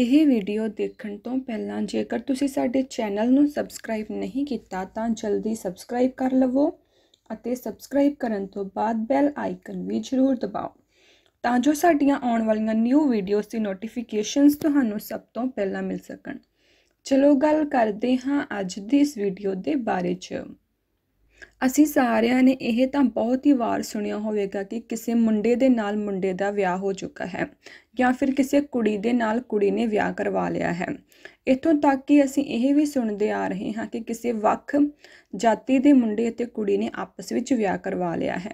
ਇਹ ਵੀਡੀਓ ਦੇਖਣ ਤੋਂ ਪਹਿਲਾਂ ਜੇਕਰ ਤੁਸੀਂ ਸਾਡੇ ਚੈਨਲ ਨੂੰ ਸਬਸਕ੍ਰਾਈਬ ਨਹੀਂ ਕੀਤਾ ਤਾਂ ਜਲਦੀ ਸਬਸਕ੍ਰਾਈਬ ਕਰ ਲਵੋ ਅਤੇ ਸਬਸਕ੍ਰਾਈਬ ਕਰਨ ਤੋਂ ਬਾਅਦ ਬੈਲ ਆਈਕਨ ਵੀ ਜ਼ਰੂਰ ਦਬਾਓ ਤਾਂ ਜੋ ਸਾਡੀਆਂ ਆਉਣ ਵਾਲੀਆਂ ਨਿਊ ਵੀਡੀਓਜ਼ ਦੀ ਨੋਟੀਫਿਕੇਸ਼ਨਸ ਤੁਹਾਨੂੰ ਸਭ ਤੋਂ ਪਹਿਲਾਂ ਮਿਲ ਸਕਣ ਚਲੋ ਗੱਲ ਕਰਦੇ ਹਾਂ ਅੱਜ ਦੀ ਇਸ ਵੀਡੀਓ ਦੇ ਬਾਰੇ 'ਚ ਅਸੀਂ ਸਾਰਿਆਂ ਨੇ ਇਹ ਤਾਂ ਬਹੁਤ ਹੀ ਵਾਰ ਸੁਣਿਆ ਹੋਵੇਗਾ ਕਿ ਕਿਸੇ ਮੁੰਡੇ ਦੇ ਨਾਲ ਮੁੰਡੇ ਦਾ ਵਿਆਹ ਹੋ ਚੁੱਕਾ ਹੈ ਜਾਂ ਫਿਰ ਕਿਸੇ ਕੁੜੀ ਦੇ ਨਾਲ ਕੁੜੀ ਨੇ ਵਿਆਹ ਕਰਵਾ ਲਿਆ ਹੈ ਇਥੋਂ ਤੱਕ ਕਿ ਅਸੀਂ ਇਹ ਵੀ ਸੁਣਦੇ ਆ ਰਹੇ ਹਾਂ ਕਿ ਕਿਸੇ ਵੱਖ ਜਾਤੀ ਦੇ ਮੁੰਡੇ ਅਤੇ ਕੁੜੀ ਨੇ ਆਪਸ ਵਿੱਚ ਵਿਆਹ ਕਰਵਾ ਲਿਆ ਹੈ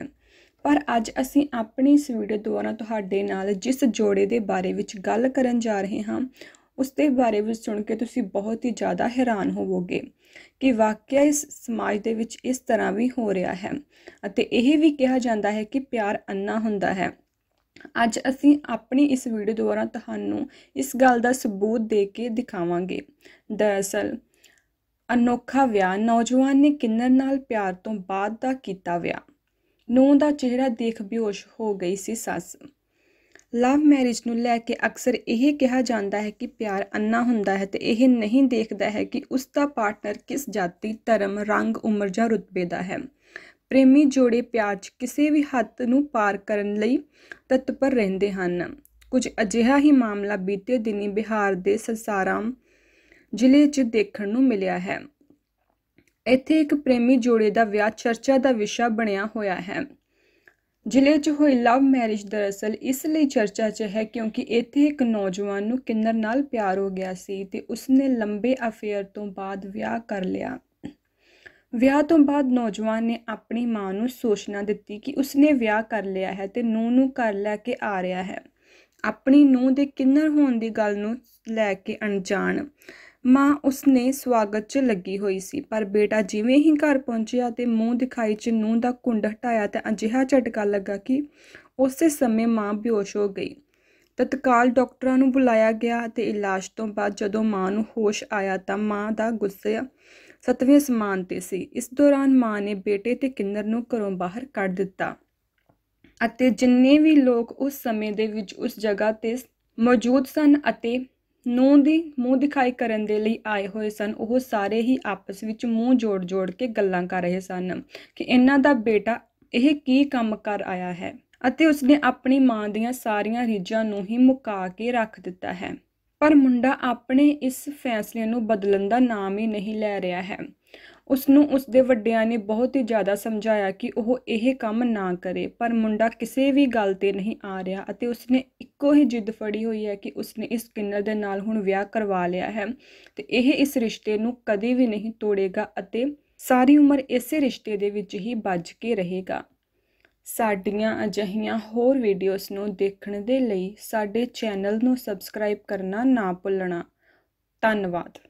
ਪਰ ਅੱਜ ਅਸੀਂ ਆਪਣੀ ਇਸ ਵੀਡੀਓ ਦੁਆਰਾ ਤੁਹਾਡੇ ਨਾਲ ਜਿਸ ਜੋੜੇ ਦੇ ਬਾਰੇ ਵਿੱਚ ਗੱਲ ਕਰਨ ਜਾ ਰਹੇ ਹਾਂ ਉਸ ਦੇ ਬਾਰੇ ਵਿੱਚ ਸੁਣ ਕੇ ਤੁਸੀਂ ਬਹੁਤ ਹੀ ਜ਼ਿਆਦਾ ਹੈਰਾਨ ਹੋਵੋਗੇ ਕਿ ਵਾਕਿਆ ਇਸ ਸਮਾਜ ਦੇ ਵਿੱਚ ਇਸ ਤਰ੍ਹਾਂ ਵੀ ਹੋ ਰਿਹਾ ਹੈ ਅਤੇ ਇਹ ਵੀ ਕਿਹਾ ਜਾਂਦਾ ਹੈ ਕਿ ਪਿਆਰ ਅੰਨਾ ਹੁੰਦਾ ਹੈ ਅੱਜ ਅਸੀਂ ਆਪਣੀ ਇਸ ਵੀਡੀਓ ਦੁਆਰਾ ਤੁਹਾਨੂੰ ਇਸ ਗੱਲ ਦਾ ਸਬੂਤ ਦੇ ਕੇ ਦਿਖਾਵਾਂਗੇ ਦਰਅਸਲ ਅਨੋਖਾ ਵਿਆਹ ਨੌਜਵਾਨ ਨੇ ਕਿੰਨਰ ਨਾਲ ਪਿਆਰ ਤੋਂ ਬਾਅਦ ਦਾ ਕੀਤਾ ਵਿਆਹ ਨੂੰ ਦਾ ਚਿਹਰਾ ਦੇਖ ਬਿਹੋਸ਼ ਹੋ ਗਈ ਸੀ ਸੱਸ ਲਵ ਮੈਰਿਜ ਨੂੰ ਲੈ ਕੇ ਅਕਸਰ ਇਹ ਕਿਹਾ ਜਾਂਦਾ ਹੈ ਕਿ ਪਿਆਰ ਅੰਨਾ ਹੁੰਦਾ ਹੈ ਤੇ ਇਹ ਨਹੀਂ ਦੇਖਦਾ ਹੈ ਕਿ ਉਸ ਦਾ ਪਾਰਟਨਰ ਕਿਸ ਜਾਤੀ ਧਰਮ ਰੰਗ ਉਮਰ ਜਾਂ ਰੁਤਬੇ ਦਾ ਹੈ ਪ੍ਰੇਮੀ ਜੋੜੇ ਪਿਆਰ 'ਚ ਕਿਸੇ ਵੀ ਹੱਦ ਨੂੰ ਪਾਰ ਕਰਨ ਲਈ ਤਤਪਰ ਰਹਿੰਦੇ ਹਨ ਕੁਝ ਅਜਿਹਾ ਹੀ ਮਾਮਲਾ ਬੀਤੇ ਦਿਨੀ ਬਿਹਾਰ ਦੇ ਸਸਾਰਾਮ ਜ਼ਿਲ੍ਹੇ 'ਚ ਦੇਖਣ ਨੂੰ ਮਿਲਿਆ ਹੈ ਇੱਥੇ ਇੱਕ ਪ੍ਰੇਮੀ ਜੋੜੇ ਦਾ ਵਿਆਹ ਚਰਚਾ ਦਾ ਵਿਸ਼ਾ ਬਣਿਆ ਹੋਇਆ ਹੈ ਜ਼ਿਲ੍ਹੇ 'ਚ ਹੋਈ ਲਵ ਮੈਰਿਜ ਦਰਅਸਲ ਇਸ ਲਈ ਚਰਚਾ 'ਚ ਹੈ ਕਿਉਂਕਿ ਇੱਥੇ ਇੱਕ ਨੌਜਵਾਨ ਨੂੰ ਕਿੰਨਰ ਨਾਲ ਪਿਆਰ ਹੋ ਗਿਆ ਸੀ ਤੇ ਉਸਨੇ ਲੰਬੇ ਅਫੇਅਰ ਤੋਂ ਬਾਅਦ ਵਿਆਹ ਕਰ ਲਿਆ ਵਿਆਹ ਤੋਂ ਬਾਅਦ ਨੌਜਵਾਨ ਨੇ ਆਪਣੀ ਮਾਂ ਨੂੰ ਸੂਚਨਾ ਦਿੱਤੀ ਕਿ ਉਸਨੇ ਵਿਆਹ ਕਰ ਲਿਆ ਹੈ ਤੇ ਨੂੰ ਨੂੰ ਘਰ ਲੈ ਕੇ ਆ ਰਿਹਾ ਹੈ ਆਪਣੀ ਨੂੰ ਦੇ ਕਿੰਨਰ ਹੋਣ ਦੀ ਗੱਲ ਨੂੰ ਲੈ ਕੇ ਅਣਜਾਣ ਮਾਂ ਉਸਨੇ ਸਵਾਗਤ 'ਚ ਲੱਗੀ ਹੋਈ ਸੀ ਪਰ ਬੇਟਾ ਜਿਵੇਂ ਹੀ ਘਰ ਪਹੁੰਚਿਆ ਤੇ ਮੂੰਹ ਦਿਖਾਈ 'ਚ ਨੂੰ ਦਾ ਕੁੰਡ ਹਟਾਇਆ ਤੇ ਅਜਿਹਾ ਝਟਕਾ ਲੱਗਾ ਕਿ ਉਸੇ ਸਮੇਂ ਮਾਂ ਬੇਹੋਸ਼ ਹੋ ਗਈ ਤਤਕਾਲ ਡਾਕਟਰਾਂ ਨੂੰ ਬੁਲਾਇਆ ਗਿਆ ਤੇ ਇਲਾਜ ਤੋਂ ਬਾਅਦ ਜਦੋਂ ਮਾਂ ਨੂੰ ਹੋਸ਼ ਆਇਆ ਤਾਂ ਮਾਂ ਦਾ ਗੁੱਸਾ ਸਤਵੇਂ ਸਮਾਨ ਤੇ ਸੀ ਇਸ ਦੌਰਾਨ ਮਾਂ ਨੇ ਬੇਟੇ ਤੇ ਕਿੰਨਰ ਨੂੰ ਘਰੋਂ ਬਾਹਰ ਕੱਢ ਦਿੱਤਾ ਅਤੇ ਜਿੰਨੇ ਵੀ ਲੋਕ ਉਸ ਸਮੇਂ ਦੇ ਵਿੱਚ ਉਸ ਜਗ੍ਹਾ ਤੇ ਮੌਜੂਦ ਸਨ ਅਤੇ ਨੂੰ ਦੀ ਮੂੰਹ ਦਿਖਾਈ ਕਰਨ ਦੇ ਲਈ ਆਏ ਹੋਏ ਸਨ ਉਹ ਸਾਰੇ ਹੀ ਆਪਸ ਵਿੱਚ ਮੂੰਹ ਜੋੜ-ਜੋੜ ਕੇ ਗੱਲਾਂ ਕਰ ਰਹੇ ਸਨ ਕਿ ਇਹਨਾਂ ਦਾ ਬੇਟਾ ਇਹ ਕੀ ਕੰਮ ਕਰ ਆਇਆ ਹੈ ਅਤੇ ਉਸਨੇ ਆਪਣੀ ਮਾਂ ਦੀਆਂ ਸਾਰੀਆਂ ਰੀਝਾਂ ਨੂੰ ਹੀ ਮੁਕਾ ਕੇ ਰੱਖ ਦਿੱਤਾ ਹੈ ਪਰ ਮੁੰਡਾ ਆਪਣੇ ਇਸ ਫੈਸਲੇ ਨੂੰ ਬਦਲਣ ਦਾ ਨਾਮ ਹੀ ਨਹੀਂ ਲੈ ਰਿਹਾ ਹੈ ਉਸ ਨੂੰ ਉਸ ਦੇ ਵੱਡਿਆਂ ਨੇ ਬਹੁਤ ਹੀ ਜ਼ਿਆਦਾ ਸਮਝਾਇਆ ਕਿ ਉਹ ਇਹ ਕੰਮ ਨਾ ਕਰੇ ਪਰ ਮੁੰਡਾ ਕਿਸੇ ਵੀ ਗੱਲ ਤੇ ਨਹੀਂ ਆ ਰਿਹਾ ਅਤੇ ਉਸਨੇ ਇੱਕੋ ਹੀ ਜਿੱਦ ਫੜੀ ਹੋਈ ਹੈ ਕਿ ਉਸਨੇ ਇਸ ਕਿੰਨਰ ਦੇ ਨਾਲ ਹੁਣ ਵਿਆਹ ਕਰਵਾ ਲਿਆ ਹੈ ਤੇ ਇਹ ਇਸ ਰਿਸ਼ਤੇ ਨੂੰ ਕਦੇ ਵੀ ਨਹੀਂ ਤੋੜੇਗਾ ਅਤੇ ਸਾਰੀ ਉਮਰ ਇਸੇ ਰਿਸ਼ਤੇ ਦੇ ਵਿੱਚ ਹੀ ਬੱਜ ਕੇ ਰਹੇਗਾ ਸਾਡੀਆਂ ਅਜਹੀਆਂ ਹੋਰ ਵੀਡੀਓਜ਼ ਨੂੰ ਦੇਖਣ ਦੇ ਲਈ ਸਾਡੇ ਚੈਨਲ ਨੂੰ ਸਬਸਕ੍ਰਾਈਬ ਕਰਨਾ ਨਾ ਭੁੱਲਣਾ ਧੰਨਵਾਦ